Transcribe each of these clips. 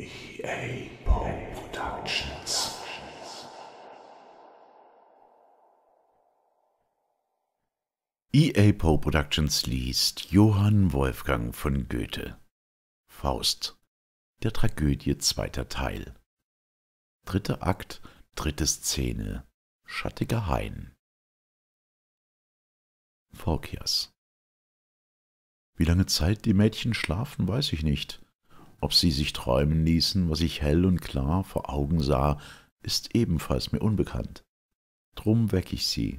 EA Productions. EA Poe Productions liest Johann Wolfgang von Goethe. Faust. Der Tragödie zweiter Teil. Dritter Akt, dritte Szene. Schattiger Hain. Volkias. Wie lange Zeit die Mädchen schlafen, weiß ich nicht. Ob sie sich träumen ließen, was ich hell und klar vor Augen sah, ist ebenfalls mir unbekannt. Drum weck ich sie.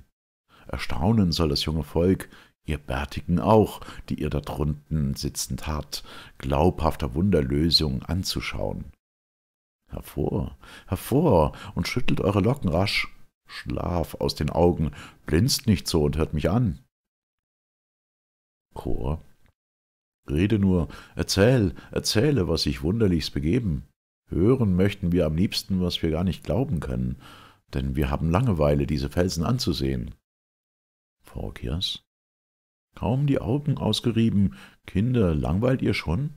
Erstaunen soll das junge Volk, ihr Bärtigen auch, die ihr da drunten sitzend hart, glaubhafter Wunderlösung anzuschauen. Hervor, hervor und schüttelt eure Locken rasch, Schlaf aus den Augen, blinzt nicht so und hört mich an. Chor Rede nur, erzähl, erzähle, was sich Wunderlichs begeben. Hören möchten wir am liebsten, was wir gar nicht glauben können, denn wir haben Langeweile, diese Felsen anzusehen. Phorkias. Kaum die Augen ausgerieben, Kinder, langweilt ihr schon?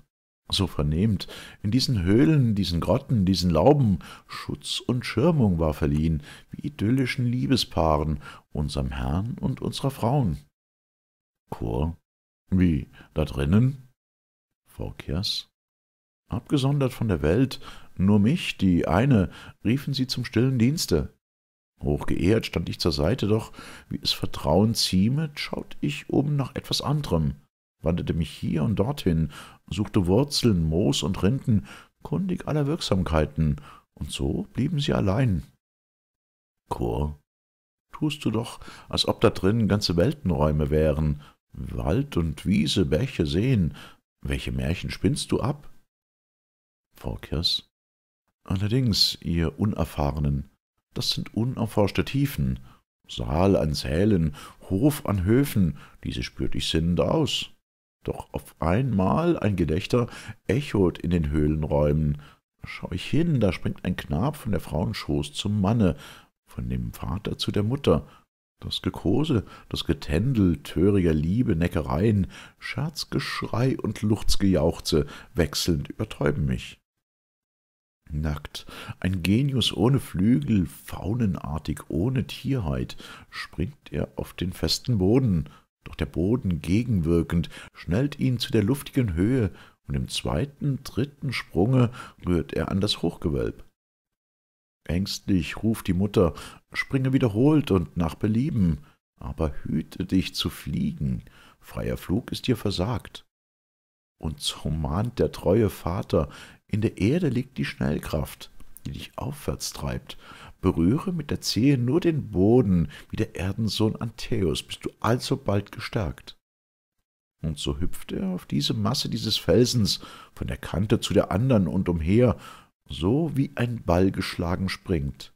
So vernehmt, in diesen Höhlen, diesen Grotten, diesen Lauben, Schutz und Schirmung war verliehen, wie idyllischen Liebespaaren, unserem Herrn und unserer Frauen. Chor wie, da drinnen? Frau Kiers. Abgesondert von der Welt, nur mich, die eine, riefen sie zum stillen Dienste. Hochgeehrt stand ich zur Seite, doch, wie es Vertrauen ziemet, schaut ich oben nach etwas anderem, wandelte mich hier und dorthin, suchte Wurzeln, Moos und Rinden, kundig aller Wirksamkeiten, und so blieben sie allein. Chor, tust du doch, als ob da drin ganze Weltenräume wären, Wald und Wiese, Bäche, Seen, welche Märchen spinnst du ab? Volkers. Allerdings, ihr Unerfahrenen, das sind unerforschte Tiefen, Saal an Sälen, Hof an Höfen, diese spürt ich sinnend aus. Doch auf einmal ein Gedächter echot in den Höhlenräumen. Schau ich hin, da springt ein Knab von der Frauenschoß zum Manne, von dem Vater zu der Mutter, das Gekose, das Getändel töriger Liebe, Neckereien, Scherzgeschrei und Luchtsgejauchze wechselnd übertäuben mich. Nackt, ein Genius ohne Flügel, faunenartig, ohne Tierheit, springt er auf den festen Boden, doch der Boden gegenwirkend schnellt ihn zu der luftigen Höhe, und im zweiten, dritten Sprunge rührt er an das Hochgewölb. Ängstlich ruft die Mutter, springe wiederholt und nach Belieben, aber hüte dich zu fliegen, freier Flug ist dir versagt. Und so mahnt der treue Vater, in der Erde liegt die Schnellkraft, die dich aufwärts treibt. Berühre mit der Zehe nur den Boden, wie der Erdensohn Antäus, bist du alsobald gestärkt. Und so hüpft er auf diese Masse dieses Felsens, von der Kante zu der andern und umher, so wie ein Ball geschlagen springt.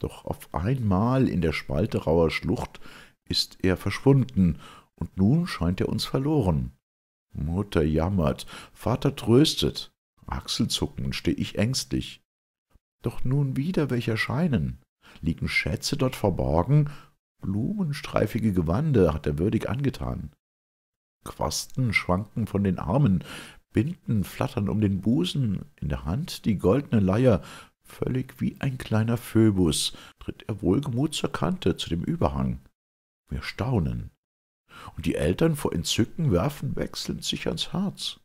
Doch auf einmal in der Spalte rauer Schlucht ist er verschwunden, und nun scheint er uns verloren. Mutter jammert, Vater tröstet, achselzuckend steh ich ängstlich. Doch nun wieder welch Erscheinen! Liegen Schätze dort verborgen, blumenstreifige Gewande hat er würdig angetan. Quasten schwanken von den Armen, Binden flattern um den Busen, in der Hand die goldne Leier, Völlig wie ein kleiner Phöbus tritt er wohlgemut zur Kante, zu dem Überhang. Wir staunen. Und die Eltern vor Entzücken werfen wechselnd sich ans Herz.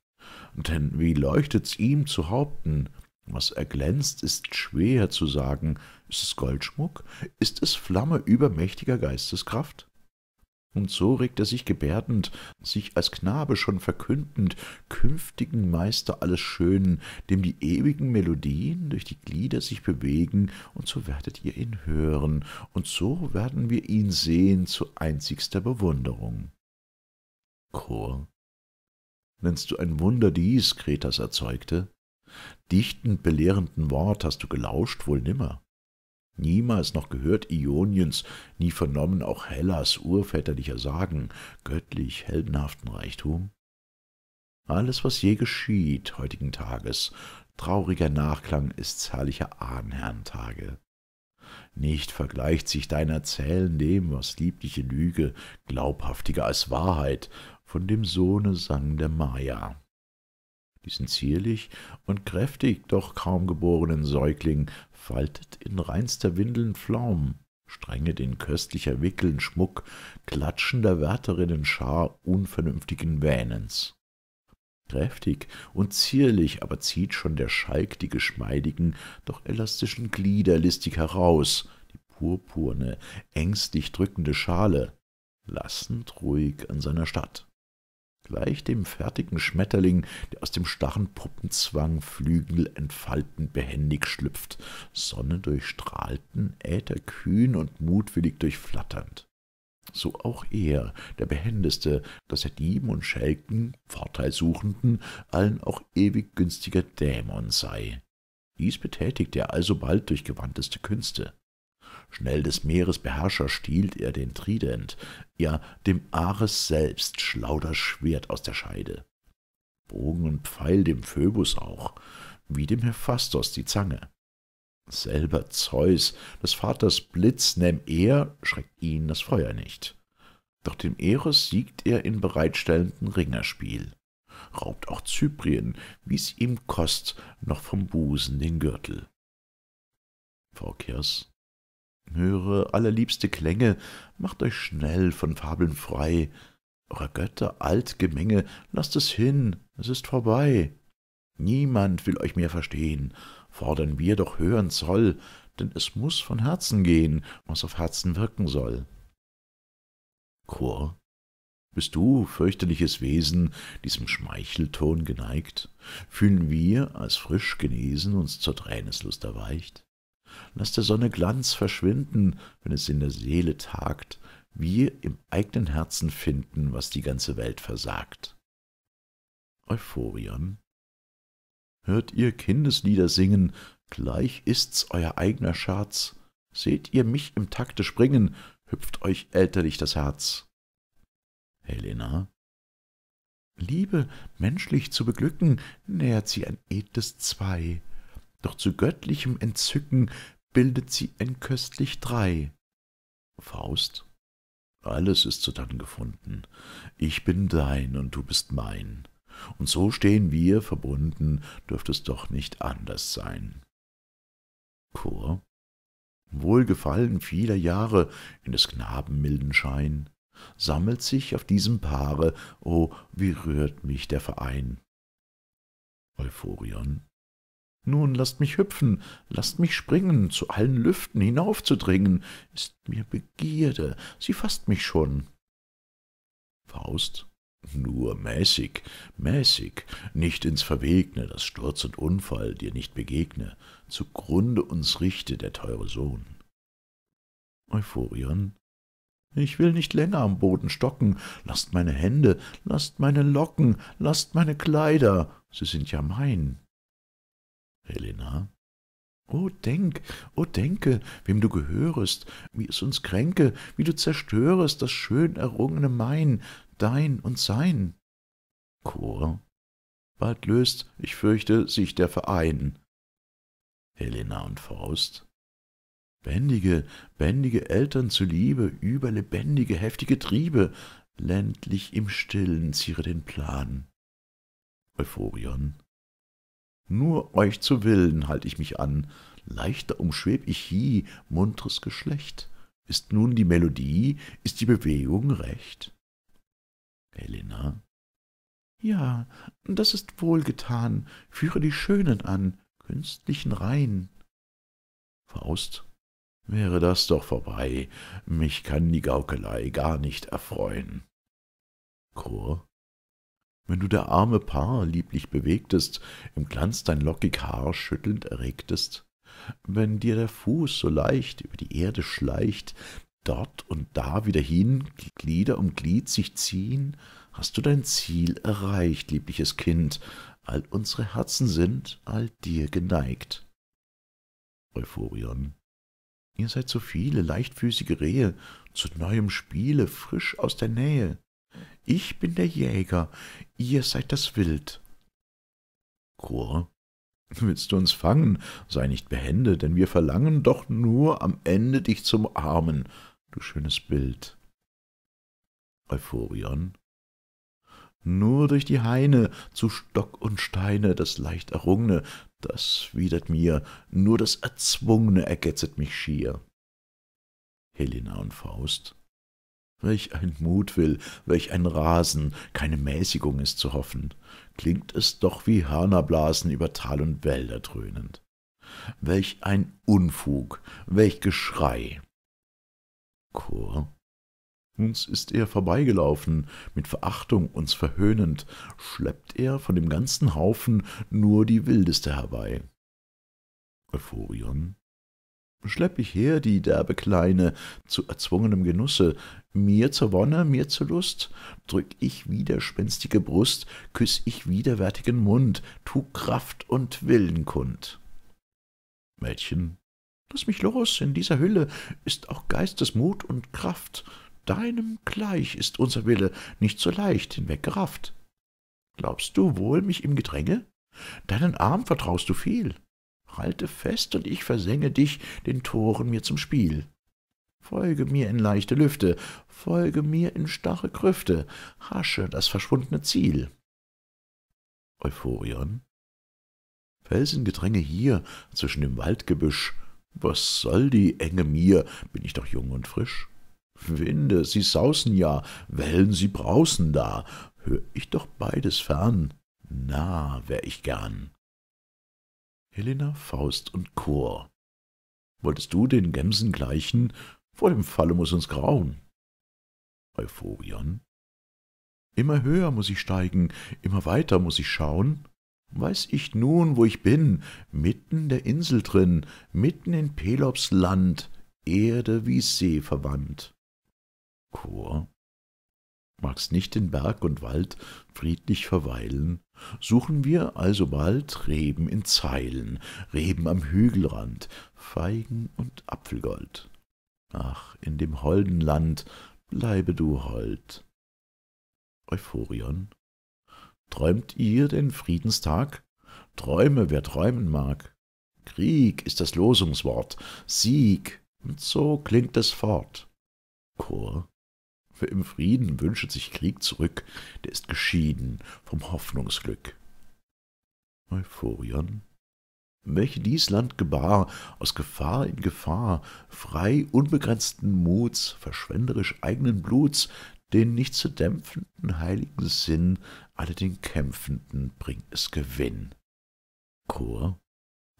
Denn wie leuchtet's ihm zu Haupten? Was erglänzt, ist schwer zu sagen. Ist es Goldschmuck? Ist es Flamme übermächtiger Geisteskraft? Und so regt er sich gebärdend, sich als Knabe schon verkündend, künftigen Meister alles Schönen, dem die ewigen Melodien durch die Glieder sich bewegen, und so werdet ihr ihn hören, und so werden wir ihn sehen zu einzigster Bewunderung. Chor. Nennst du ein Wunder dies, Kretas erzeugte? Dichtend belehrenden Wort hast du gelauscht wohl nimmer niemals noch gehört Ioniens, nie vernommen auch Hellas urväterlicher Sagen, göttlich heldenhaften Reichtum? Alles, was je geschieht heutigen Tages, trauriger Nachklang ist herrlicher Ahnherrntage. Nicht vergleicht sich dein Erzählen dem, was liebliche Lüge, glaubhaftiger als Wahrheit, von dem Sohne sang der Maya. Diesen zierlich und kräftig, doch kaum geborenen Säugling faltet in reinster Windeln Flaum, strenget in köstlicher Wickeln Schmuck klatschender Wärterinnen Schar unvernünftigen Wähnens. Kräftig und zierlich aber zieht schon der Schalk die geschmeidigen, doch elastischen Glieder listig heraus, die purpurne, ängstlich drückende Schale, lassend ruhig an seiner Stadt gleich dem fertigen Schmetterling, der aus dem starren Puppenzwang Flügel entfalten behändig schlüpft, sonnendurchstrahlten, äther-kühn und mutwillig durchflatternd. So auch er, der Behendeste, dass er Dieben und Schelken, Vorteilsuchenden, allen auch ewig günstiger Dämon sei. Dies betätigte er alsobald durch gewandteste Künste. Schnell des Meeres Beherrscher stiehlt er den Trident, ja, dem Ares selbst das Schwert aus der Scheide. Bogen und Pfeil dem Phöbus auch, wie dem Hephaistos die Zange. Selber Zeus, des Vaters Blitz, nähm er, schreckt ihn das Feuer nicht. Doch dem Eros siegt er in bereitstellendem Ringerspiel. Raubt auch Zyprien, wie's ihm kost, noch vom Busen den Gürtel. Phorkias höre allerliebste Klänge, macht euch schnell von Fabeln frei, eurer Götter Altgemenge, lasst es hin, es ist vorbei. Niemand will euch mehr verstehen, fordern wir doch höhern Zoll, denn es muß von Herzen gehen, was auf Herzen wirken soll. Chor bist du, fürchterliches Wesen, diesem Schmeichelton geneigt? Fühlen wir, als frisch genesen, uns zur Träneslust erweicht? Lass der Sonne Glanz verschwinden, wenn es in der Seele tagt, wir im eigenen Herzen finden, was die ganze Welt versagt. Euphorion Hört ihr Kindeslieder singen, gleich ist's euer eigener Scherz. Seht ihr mich im Takte springen, hüpft euch elterlich das Herz. Helena Liebe, menschlich zu beglücken, nähert sie ein edles Zwei doch zu göttlichem Entzücken bildet sie ein köstlich Drei. Faust, alles ist sodann gefunden, ich bin dein und du bist mein, und so stehen wir verbunden, dürft es doch nicht anders sein. Chor, wohlgefallen vieler Jahre in des Knaben milden Schein, sammelt sich auf diesem Paare, o, oh, wie rührt mich der Verein. Euphorion, nun lasst mich hüpfen, lasst mich springen, zu allen Lüften hinaufzudringen, ist mir Begierde, sie faßt mich schon. Faust nur mäßig, mäßig, nicht ins Verwegne, dass Sturz und Unfall dir nicht begegne, zugrunde uns richte der teure Sohn. Euphorion. Ich will nicht länger am Boden stocken, lasst meine Hände, lasst meine Locken, lasst meine Kleider, sie sind ja mein. Helena. O oh, denk, o oh, denke, wem du gehörest, wie es uns kränke, wie du zerstörest das schön errungene Mein, dein und sein. Chor. Bald löst, ich fürchte, sich der Verein. Helena und Faust. Bändige, bändige Eltern zuliebe, über lebendige, heftige Triebe, ländlich im Stillen ziere den Plan. Euphorion. Nur euch zu Willen halt ich mich an, leichter umschweb ich hie muntres Geschlecht. Ist nun die Melodie, ist die Bewegung recht? Helena. Ja, das ist wohlgetan, führe die Schönen an, künstlichen Rein. Faust. Wäre das doch vorbei, mich kann die Gaukelei gar nicht erfreuen. Chor wenn du der arme Paar lieblich bewegtest, im Glanz dein lockig Haar schüttelnd erregtest, wenn dir der Fuß so leicht über die Erde schleicht, dort und da wieder hin, Glieder um Glied sich ziehen, hast du dein Ziel erreicht, liebliches Kind, all unsere Herzen sind all dir geneigt. Euphorion. Ihr seid so viele leichtfüßige Rehe, zu neuem Spiele, frisch aus der Nähe. Ich bin der Jäger, ihr seid das Wild. Chor. Willst du uns fangen? Sei nicht behende, denn wir verlangen doch nur am Ende dich zum Armen, du schönes Bild. Euphorion. Nur durch die Heine zu Stock und Steine das leicht Errungne, das widert mir, nur das Erzwungne ergetzet mich schier. Helena und Faust. Welch ein Mutwill, welch ein Rasen, keine Mäßigung ist zu hoffen, klingt es doch wie Hörnerblasen über Tal und Wälder dröhnend. Welch ein Unfug, welch Geschrei! Chor. Uns ist er vorbeigelaufen, mit Verachtung uns verhöhnend, schleppt er von dem ganzen Haufen nur die wildeste herbei. Euphorion schlepp ich her die derbe Kleine zu erzwungenem Genusse, mir zur Wonne, mir zur Lust, drück ich widerspenstige Brust, küss ich widerwärtigen Mund, tu Kraft und Willen kund. Mädchen, lass mich los, in dieser Hülle ist auch Geistesmut und Kraft, deinem gleich ist unser Wille nicht so leicht hinweggerafft. Glaubst du wohl mich im Gedränge? Deinen Arm vertraust du viel. Halte fest, und ich versenge dich den Toren mir zum Spiel. Folge mir in leichte Lüfte, folge mir in starre Krüfte, hasche das verschwundene Ziel. Euphorion. Felsengedränge hier, zwischen dem Waldgebüsch, was soll die Enge mir, bin ich doch jung und frisch. Winde, sie sausen ja, Wellen, sie brausen da, hör ich doch beides fern, nah wär ich gern. Helena, Faust und Chor. Wolltest du den Gemsen gleichen, vor dem Falle muß uns grauen. Euphorion. Immer höher muß ich steigen, immer weiter muß ich schauen. Weiß ich nun, wo ich bin, mitten der Insel drin, mitten in Pelops Land, Erde wie See verwandt. Chor magst nicht in Berg und Wald friedlich verweilen, Suchen wir also bald Reben in Zeilen, Reben am Hügelrand, Feigen und Apfelgold. Ach, in dem holden Land bleibe du hold. Euphorion. Träumt ihr den Friedenstag? Träume, wer träumen mag. Krieg ist das Losungswort, Sieg, und so klingt es fort. Chor. Wer im Frieden wünscht sich Krieg zurück, der ist geschieden vom Hoffnungsglück. Euphorion, welche dies Land gebar, aus Gefahr in Gefahr, frei unbegrenzten Muts, verschwenderisch eigenen Bluts, den nicht zu dämpfenden heiligen Sinn, alle den Kämpfenden bringt es Gewinn. Chor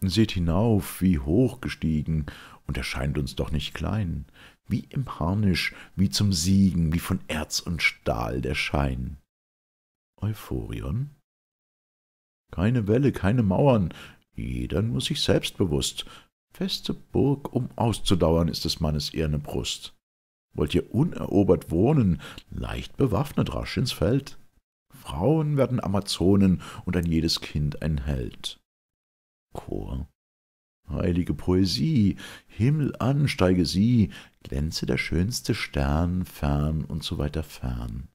Seht hinauf, wie hoch gestiegen, und erscheint uns doch nicht klein wie im Harnisch, wie zum Siegen, wie von Erz und Stahl der Schein. Euphorion? Keine Welle, keine Mauern, jeder nur sich selbst bewusst. Feste Burg, um auszudauern, ist des Mannes eherne Brust. Wollt ihr unerobert wohnen, leicht bewaffnet rasch ins Feld. Frauen werden Amazonen und ein jedes Kind ein Held. Chor Heilige Poesie, Himmel an, sie, glänze der schönste Stern, fern und so weiter fern.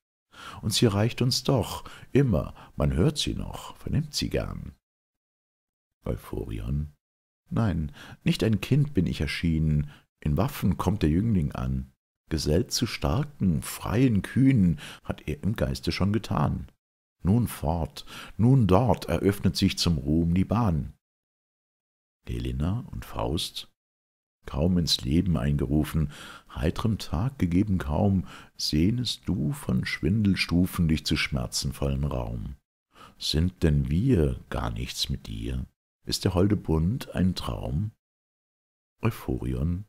Und sie reicht uns doch, immer, man hört sie noch, vernimmt sie gern. Euphorion. Nein, nicht ein Kind bin ich erschienen, in Waffen kommt der Jüngling an. Gesellt zu starken, freien Kühnen hat er im Geiste schon getan. Nun fort, nun dort eröffnet sich zum Ruhm die Bahn. Helena und Faust, kaum ins Leben eingerufen, heitrem Tag gegeben kaum, sehnest du von Schwindelstufen dich zu schmerzenvollen Raum. Sind denn wir gar nichts mit dir? Ist der holde Bund ein Traum? Euphorion.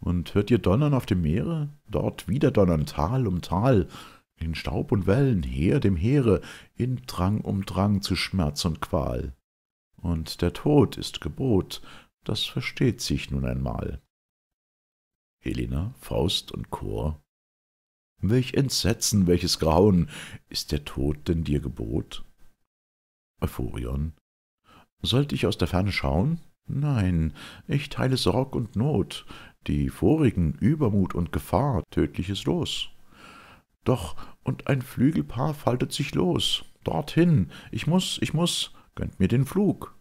Und hört ihr Donnern auf dem Meere? Dort wieder donnern Tal um Tal, in Staub und Wellen, Heer dem Heere, in Drang um Drang zu Schmerz und Qual und der Tod ist Gebot, das versteht sich nun einmal. Helena, Faust und Chor Welch Entsetzen, welches Grauen, ist der Tod denn dir gebot? Euphorion Sollte ich aus der Ferne schauen? Nein, ich teile Sorg und Not, die vorigen Übermut und Gefahr, tödliches Los. Doch, und ein Flügelpaar faltet sich los, dorthin, ich muß, ich muß, gönnt mir den Flug.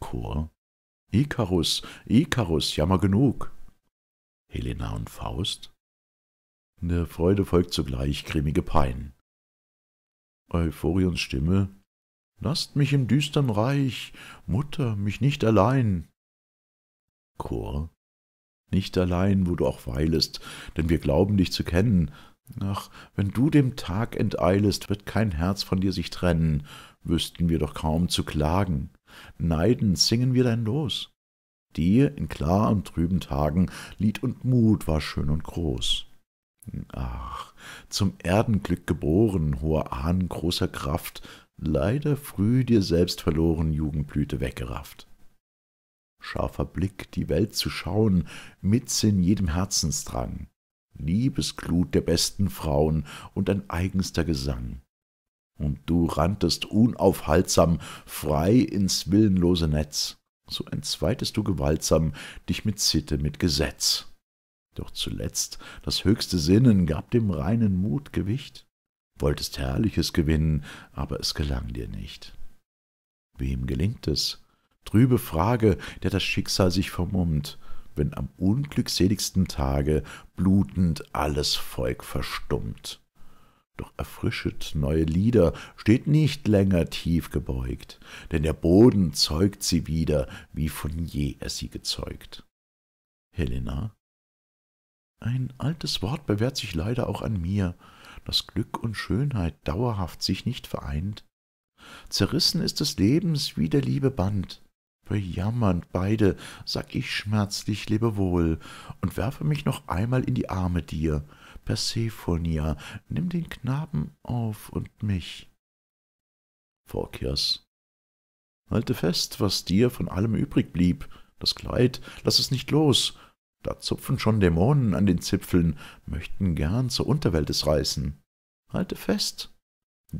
Chor. Ikarus, Ikarus, jammer genug. Helena und Faust. Der Freude folgt zugleich grimmige Pein. Euphorions Stimme. Lasst mich im düstern Reich, Mutter, mich nicht allein. Chor. Nicht allein, wo du auch weilest, denn wir glauben dich zu kennen. Ach, wenn du dem Tag enteilest, wird kein Herz von dir sich trennen wüssten wir doch kaum zu klagen. Neidend singen wir dein Los. Dir in klar und trüben Tagen Lied und Mut war schön und groß. Ach, zum Erdenglück geboren, hoher Ahn großer Kraft, leider früh dir selbst verloren, Jugendblüte weggerafft. Scharfer Blick, die Welt zu schauen, Mitsinn jedem Herzensdrang, Liebesglut der besten Frauen und ein eigenster Gesang und du ranntest unaufhaltsam frei ins willenlose Netz, so entzweitest du gewaltsam dich mit Sitte, mit Gesetz. Doch zuletzt das höchste Sinnen gab dem reinen Mut Gewicht, wolltest Herrliches gewinnen, aber es gelang dir nicht. Wem gelingt es? Trübe Frage, der das Schicksal sich vermummt, wenn am unglückseligsten Tage blutend alles Volk verstummt. Doch erfrischet neue Lieder, steht nicht länger tief gebeugt, denn der Boden zeugt sie wieder, wie von je er sie gezeugt. Helena Ein altes Wort bewährt sich leider auch an mir, dass Glück und Schönheit dauerhaft sich nicht vereint. Zerrissen ist des Lebens wie der Liebe Band. Bejammernd beide sag ich schmerzlich Lebewohl und werfe mich noch einmal in die Arme dir, Persephonia, nimm den Knaben auf und mich. Phorkias. Halte fest, was dir von allem übrig blieb, das Kleid, lass es nicht los, da zupfen schon Dämonen an den Zipfeln, möchten gern zur Unterwelt es reißen. Halte fest,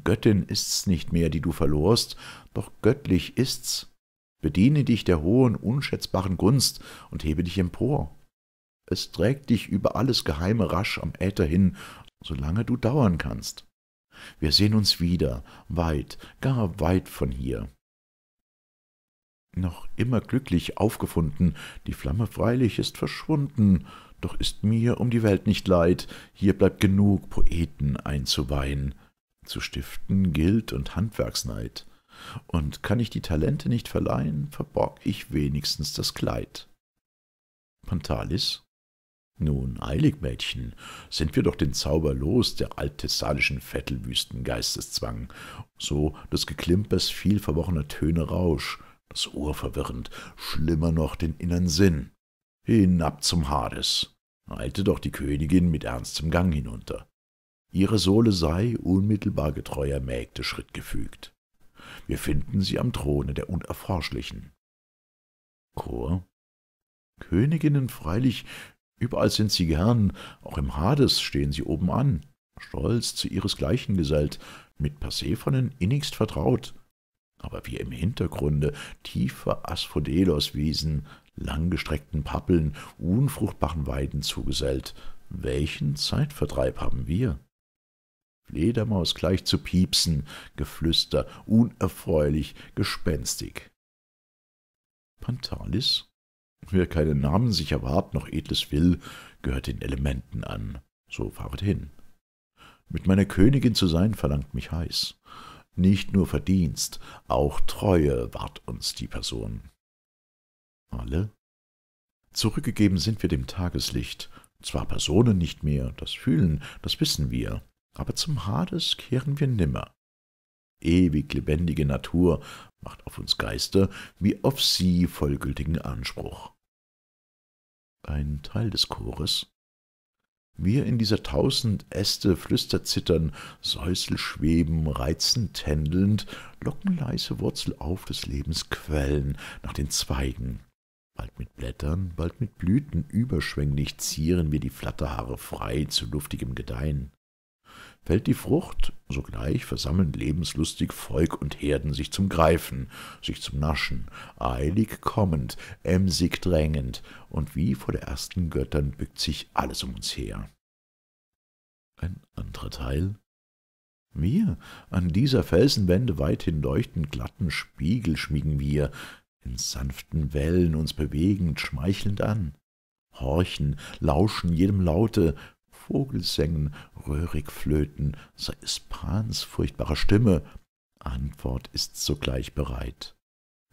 Göttin ist's nicht mehr, die du verlorst, doch göttlich ist's. Bediene dich der hohen, unschätzbaren Gunst und hebe dich empor. Es trägt dich über alles Geheime rasch am Äther hin, solange du dauern kannst. Wir sehen uns wieder, weit, gar weit von hier. Noch immer glücklich aufgefunden, die Flamme freilich ist verschwunden, doch ist mir um die Welt nicht leid, hier bleibt genug Poeten einzuweihen. Zu stiften gilt und Handwerksneid, und kann ich die Talente nicht verleihen, verborg ich wenigstens das Kleid. Pantalis nun, eilig, Mädchen, sind wir doch den Zauber los, der altessanischen Vettelwüsten Geisteszwang, so des Geklimpers viel verworrener Töne Rausch, das Ohr verwirrend, schlimmer noch den innern Sinn. Hinab zum Hades, eilte doch die Königin mit ernstem Gang hinunter. Ihre Sohle sei unmittelbar getreuer Mägde Schritt gefügt. Wir finden sie am Throne der Unerforschlichen. Chor Königinnen freilich Überall sind sie gern, auch im Hades stehen sie oben an, stolz zu ihresgleichen gesellt, mit Persephonen innigst vertraut. Aber wir im Hintergrunde tiefe Asphodelos-Wiesen, langgestreckten Pappeln, unfruchtbaren Weiden zugesellt, welchen Zeitvertreib haben wir? Fledermaus gleich zu Piepsen, Geflüster, unerfreulich, gespenstig. Pantalis Wer keinen Namen sich erwarb, noch edles Will, gehört den Elementen an. So fahret hin. Mit meiner Königin zu sein, verlangt mich heiß. Nicht nur Verdienst, auch Treue wahrt uns die Person. Alle? Zurückgegeben sind wir dem Tageslicht. Zwar Personen nicht mehr, das fühlen, das wissen wir, aber zum Hades kehren wir nimmer. Ewig lebendige Natur macht auf uns Geister wie auf sie vollgültigen Anspruch ein Teil des Chores. Wir in dieser tausend Äste flüsterzittern, Säusel schweben, reizend tändelnd, locken leise Wurzel auf des Lebens Quellen nach den Zweigen. Bald mit Blättern, bald mit Blüten überschwänglich zieren wir die Flatterhaare frei zu luftigem Gedeihen fällt die Frucht, sogleich versammeln lebenslustig Volk und Herden sich zum Greifen, sich zum Naschen, eilig kommend, emsig drängend, und wie vor der ersten Göttern bückt sich alles um uns her. Ein anderer Teil wir, an dieser Felsenwände weithin leuchtend glatten Spiegel schmiegen wir, in sanften Wellen uns bewegend, schmeichelnd an, horchen, lauschen jedem Laute, Vogelsängen, röhrig flöten, sei es Pans furchtbare Stimme, Antwort ist sogleich bereit.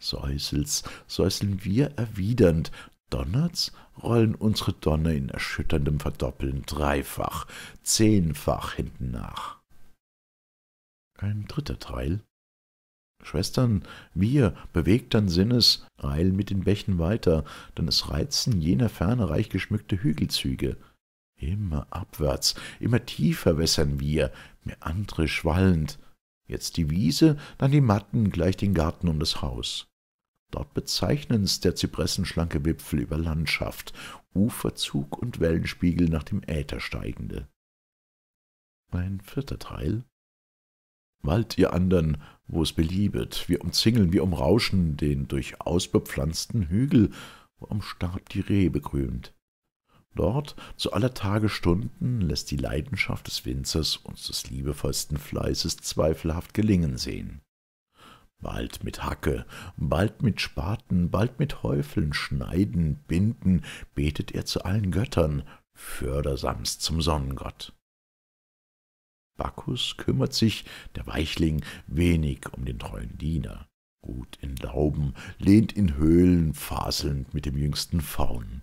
Säuselt's, säuseln wir erwidernd, donnert's, rollen unsere Donner in erschütterndem Verdoppeln dreifach, zehnfach hinten nach. Ein dritter Teil. Schwestern, wir, bewegtern Sinnes, eilen mit den Bächen weiter, denn es reizen jener ferne reich geschmückte Hügelzüge. Immer abwärts, immer tiefer wässern wir, meandre schwallend. Jetzt die Wiese, dann die Matten, gleich den Garten um das Haus. Dort bezeichnen's der zypressenschlanke Wipfel über Landschaft, Uferzug und Wellenspiegel nach dem Äther steigende. Mein vierter Teil. Wald, ihr andern, wo es beliebet, wir umzingeln, wir umrauschen den durchaus bepflanzten Hügel, wo am Stab die Rebe grünt. Dort, zu aller Tagesstunden, lässt die Leidenschaft des Winzers uns des liebevollsten Fleißes zweifelhaft gelingen sehen. Bald mit Hacke, bald mit Spaten, bald mit Häufeln, Schneiden, Binden, betet er zu allen Göttern, fördersamst zum Sonnengott. Bacchus kümmert sich, der Weichling, wenig um den treuen Diener. Gut in Lauben, lehnt in Höhlen, faselnd mit dem jüngsten Faun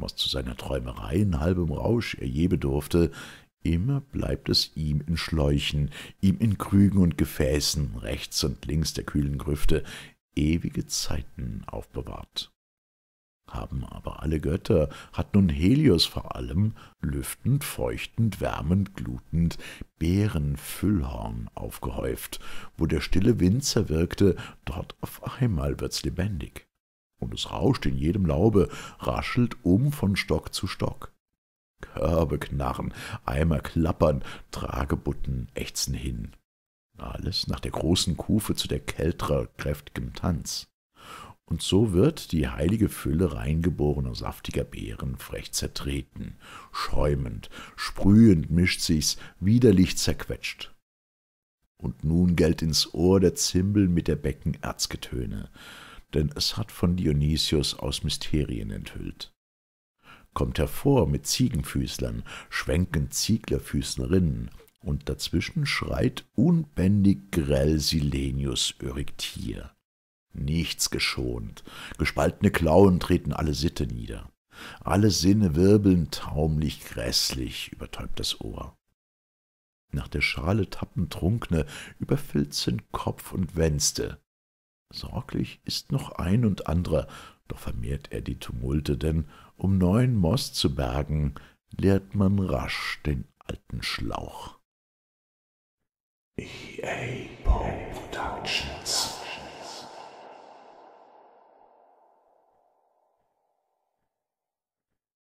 was zu seiner Träumerei in halbem Rausch er je bedurfte, immer bleibt es ihm in Schläuchen, ihm in Krügen und Gefäßen, rechts und links der kühlen Grüfte, ewige Zeiten aufbewahrt. Haben aber alle Götter, hat nun Helios vor allem, lüftend, feuchtend, wärmend, glutend, Bärenfüllhorn aufgehäuft, wo der stille Wind zerwirkte, dort auf einmal wird's lebendig und es rauscht in jedem Laube, raschelt um von Stock zu Stock. Körbe knarren, Eimer klappern, Tragebutten ächzen hin. Alles nach der großen Kufe zu der Keltrer kräftigem Tanz. Und so wird die heilige Fülle reingeborener saftiger Beeren frech zertreten, schäumend, sprühend mischt sich's, widerlich zerquetscht. Und nun gellt ins Ohr der Zimbel mit der Becken Erzgetöne, denn es hat von Dionysius aus Mysterien enthüllt. Kommt hervor mit Ziegenfüßlern, schwenken Zieglerfüßlerinnen, und dazwischen schreit unbändig grell Silenius Euryctier. Nichts geschont, gespaltene Klauen treten alle Sitte nieder. Alle Sinne wirbeln taumlich grässlich, übertäubt das Ohr. Nach der Schale tappen Trunkne, über Filzen Kopf und Wänste, Sorglich ist noch ein und anderer, doch vermehrt er die Tumulte, denn um neuen Moss zu bergen, leert man rasch den alten Schlauch. EA Productions